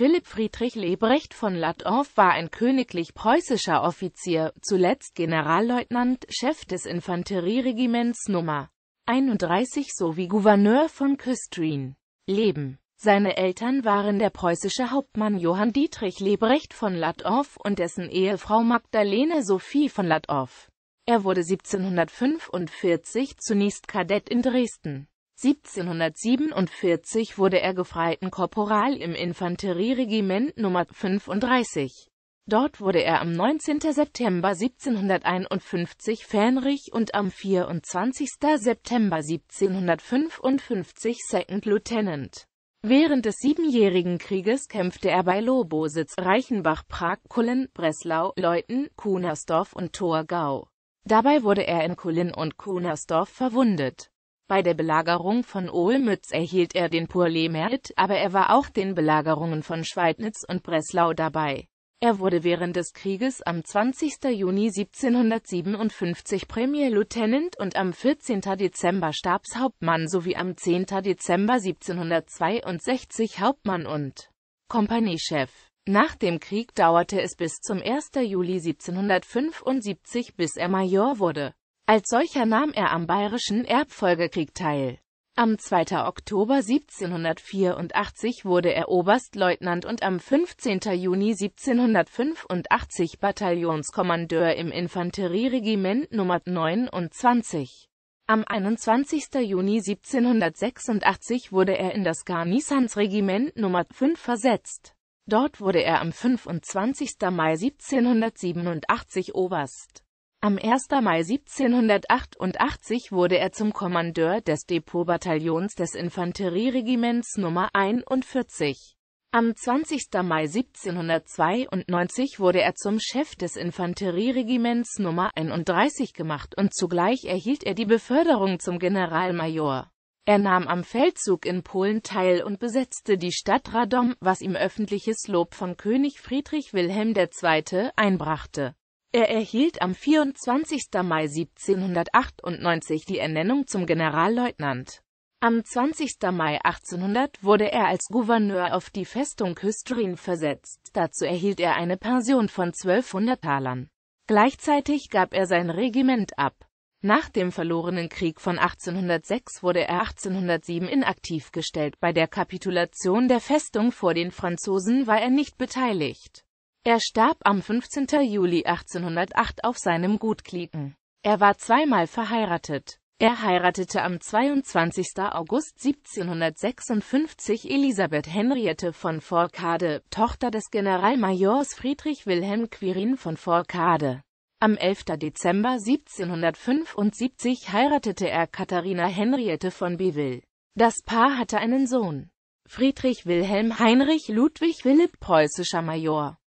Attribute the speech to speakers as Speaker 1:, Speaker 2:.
Speaker 1: Philipp Friedrich Lebrecht von Lattorf war ein königlich preußischer Offizier, zuletzt Generalleutnant, Chef des Infanterieregiments Nr. 31 sowie Gouverneur von Küstrin. Leben seine Eltern waren der preußische Hauptmann Johann Dietrich Lebrecht von Lattorf und dessen Ehefrau Magdalene Sophie von Lattorf. Er wurde 1745 zunächst Kadett in Dresden. 1747 wurde er Gefreitenkorporal im Infanterieregiment Nummer 35. Dort wurde er am 19. September 1751 Fähnrich und am 24. September 1755 Second Lieutenant. Während des Siebenjährigen Krieges kämpfte er bei Lobositz, Reichenbach, Prag, Kullen, Breslau, Leuthen, Kunersdorf und Torgau. Dabei wurde er in Kullen und Kunersdorf verwundet. Bei der Belagerung von Olmütz erhielt er den Pourlet-Merit, aber er war auch den Belagerungen von Schweidnitz und Breslau dabei. Er wurde während des Krieges am 20. Juni 1757 Premierlieutenant und am 14. Dezember Stabshauptmann sowie am 10. Dezember 1762 Hauptmann und Kompaniechef. Nach dem Krieg dauerte es bis zum 1. Juli 1775, bis er Major wurde. Als solcher nahm er am Bayerischen Erbfolgekrieg teil. Am 2. Oktober 1784 wurde er Oberstleutnant und am 15. Juni 1785 Bataillonskommandeur im Infanterieregiment Nummer 29. Am 21. Juni 1786 wurde er in das Garnisonsregiment Nummer 5 versetzt. Dort wurde er am 25. Mai 1787 Oberst. Am 1. Mai 1788 wurde er zum Kommandeur des Depotbataillons des Infanterieregiments Nummer 41. Am 20. Mai 1792 wurde er zum Chef des Infanterieregiments Nummer 31 gemacht und zugleich erhielt er die Beförderung zum Generalmajor. Er nahm am Feldzug in Polen teil und besetzte die Stadt Radom, was ihm öffentliches Lob von König Friedrich Wilhelm II. einbrachte. Er erhielt am 24. Mai 1798 die Ernennung zum Generalleutnant. Am 20. Mai 1800 wurde er als Gouverneur auf die Festung Küstrin versetzt. Dazu erhielt er eine Pension von 1200 Talern. Gleichzeitig gab er sein Regiment ab. Nach dem verlorenen Krieg von 1806 wurde er 1807 inaktiv gestellt. Bei der Kapitulation der Festung vor den Franzosen war er nicht beteiligt. Er starb am 15. Juli 1808 auf seinem Gut Kliken. Er war zweimal verheiratet. Er heiratete am 22. August 1756 Elisabeth Henriette von Forcade, Tochter des Generalmajors Friedrich Wilhelm Quirin von Forcade. Am 11. Dezember 1775 heiratete er Katharina Henriette von Biville. Das Paar hatte einen Sohn, Friedrich Wilhelm Heinrich Ludwig Willib, preußischer Major.